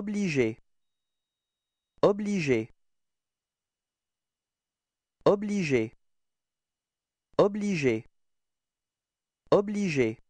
Obligé obligé obligé obligé obligé